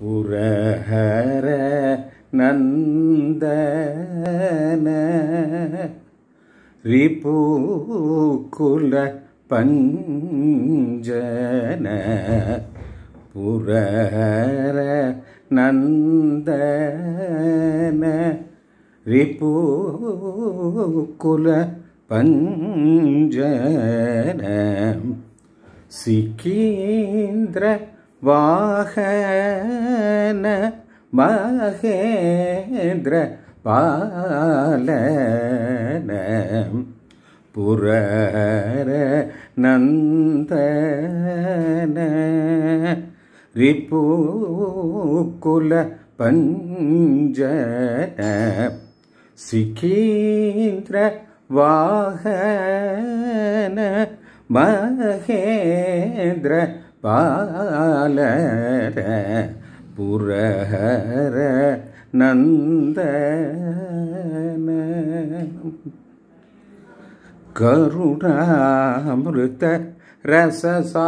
പുരഹര നന്ദന രിപുകുല പഞ്ജന പുരഹര നന്ദന രിപുകുല പഞ്ജന സിക്കീന്ദ്ര வாகன மகேந்திர பாலன புற நந்தன ரிபூக்குல பஞ்சன சிகீந்திர வாகன மகேந்திர പാലര പുരഹര നന്ദന കരുണാമൃത രസസാഗര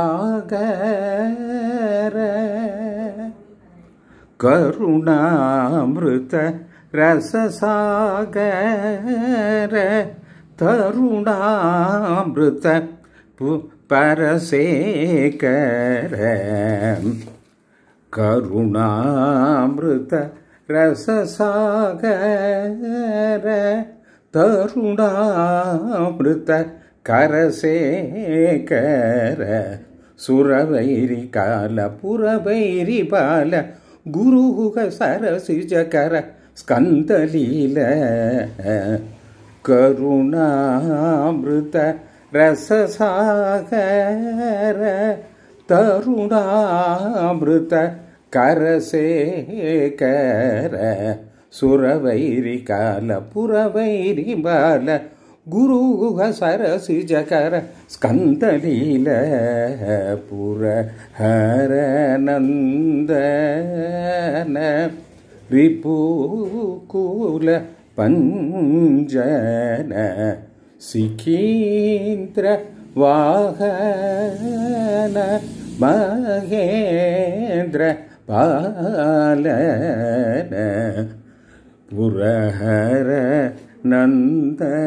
കരുണാമൃത രസസാഗര തരുണാമൃത பரசேகர கருணாமிருத ரசசாகர தருணாமிருத கரசேகர சுரவைரி கால புறவைரி பால குருக சரசி ஜகர ஸ்கந்தலீல கருணாமிருத ரசசாகர தருணாமிருத கரசேகர சுரவைரி கால புறவைரி பால குரு சரசி ஜகர ஸ்கந்தலீல புற ஹர நந்தன ரிபுகுல பஞ்சன सिकीन्द्र वाहन महेन्द्र पालन पुरहर नन्दन